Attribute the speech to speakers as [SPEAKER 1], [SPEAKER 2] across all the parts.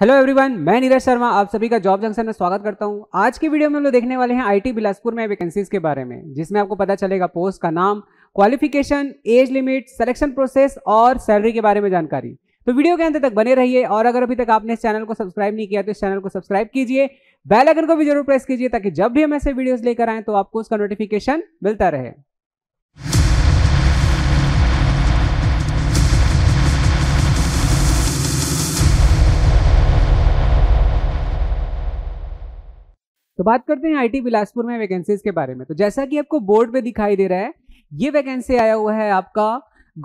[SPEAKER 1] hello everyone मैं नीरज शर्मा आप सभी का जॉब जंक्शन में स्वागत करता हूं आज की वीडियो में हम लोग देखने वाले हैं आईटी बिलासपुर में वैकेंसीज के बारे में जिसमें आपको पता चलेगा पोस्ट का नाम qualification age limit selection process और सैलरी के बारे में जानकारी तो वीडियो के अंत तक बने रहिए और अगर अभी तक आपने इस चैनल को सब्सक्राइब नहीं किया तो इस चैनल को सब्सक्राइब कीजिए बेल को भी जरूर प्रेस कीजिए ताकि जब भी हम ऐसे वीडियोज लेकर आए तो आपको उसका नोटिफिकेशन मिलता रहे तो बात करते हैं आईटी बिलासपुर में वैकेंसीज के बारे में तो जैसा कि आपको बोर्ड पे दिखाई दे रहा है ये वैकेंसी आया हुआ है आपका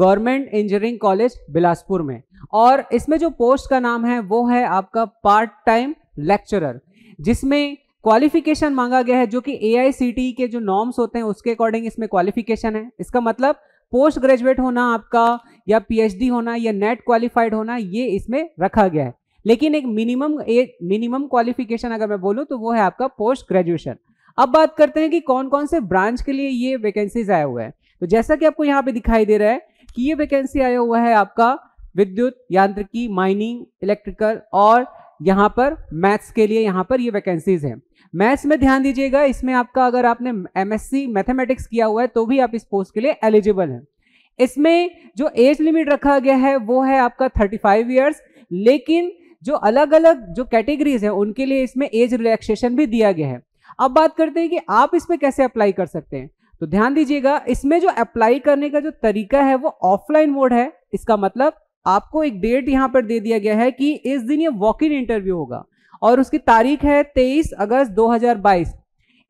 [SPEAKER 1] गवर्नमेंट इंजीनियरिंग कॉलेज बिलासपुर में और इसमें जो पोस्ट का नाम है वो है आपका पार्ट टाइम लेक्चरर जिसमें क्वालिफिकेशन मांगा गया है जो कि ए e के जो नॉर्म्स होते हैं उसके अकॉर्डिंग इसमें क्वालिफिकेशन है इसका मतलब पोस्ट ग्रेजुएट होना आपका या पीएचडी होना या नेट क्वालिफाइड होना ये इसमें रखा गया है लेकिन एक मिनिमम एक मिनिमम क्वालिफिकेशन अगर मैं बोलूँ तो वो है आपका पोस्ट ग्रेजुएशन अब बात करते हैं कि कौन कौन से ब्रांच के लिए ये वैकेंसीज आए हुए हैं तो जैसा कि आपको यहाँ पे दिखाई दे रहा है कि ये वैकेंसी आया हुआ है आपका विद्युत यांत्रिकी माइनिंग इलेक्ट्रिकल और यहाँ पर मैथ्स के लिए यहाँ पर ये वैकेंसीज हैं मैथ्स में ध्यान दीजिएगा इसमें आपका अगर आपने एम मैथमेटिक्स किया हुआ है तो भी आप इस पोस्ट के लिए एलिजिबल हैं इसमें जो एज लिमिट रखा गया है वो है आपका थर्टी फाइव ईयर्स लेकिन जो अलग अलग जो कैटेगरीज है उनके लिए इसमें एज रिलैक्सेशन भी दिया गया है अब बात करते हैं कि आप इस पर कैसे अप्लाई कर सकते हैं तो ध्यान दीजिएगा इसमें जो अप्लाई करने का जो तरीका है वो ऑफलाइन मोड है इसका मतलब आपको एक डेट यहाँ पर दे दिया गया है कि इस दिन ये वॉक इन इंटरव्यू होगा और उसकी तारीख है 23 अगस्त 2022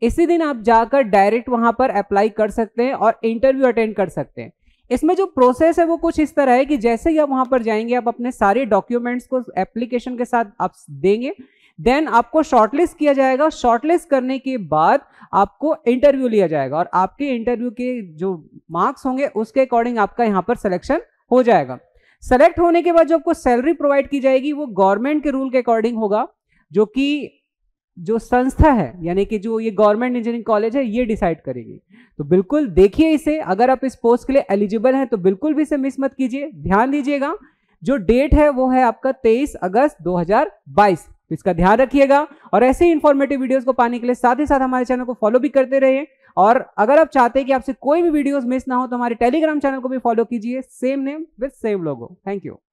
[SPEAKER 1] इसी दिन आप जाकर डायरेक्ट वहां पर अप्लाई कर सकते हैं और इंटरव्यू अटेंड कर सकते हैं इसमें जो प्रोसेस है वो कुछ इस तरह है कि जैसे ही आप वहां पर जाएंगे आप अपने सारे डॉक्यूमेंट्स को एप्लीकेशन के साथ आप देंगे देन आपको शॉर्टलिस्ट किया जाएगा शॉर्टलिस्ट करने के बाद आपको इंटरव्यू लिया जाएगा और आपके इंटरव्यू के जो मार्क्स होंगे उसके अकॉर्डिंग आपका यहाँ पर सिलेक्शन हो जाएगा सेलेक्ट होने के बाद जो आपको सैलरी प्रोवाइड की जाएगी वो गवर्नमेंट के रूल के अकॉर्डिंग होगा जो कि जो संस्था है यानी कि जो ये गवर्नमेंट इंजीनियरिंग कॉलेज है ये डिसाइड करेगी तो बिल्कुल देखिए इसे अगर आप इस पोस्ट के लिए एलिजिबल हैं तो बिल्कुल भी इसे मिस मत कीजिए ध्यान दीजिएगा जो डेट है वो है आपका 23 अगस्त 2022 तो इसका ध्यान रखिएगा और ऐसे ही इन्फॉर्मेटिव वीडियोज को पाने के लिए साथ ही साथ हमारे चैनल को फॉलो भी करते रहिए और अगर आप चाहते हैं कि आपसे कोई भी वीडियोज मिस ना हो तो हमारे टेलीग्राम चैनल को भी फॉलो कीजिए same name with same logo thank you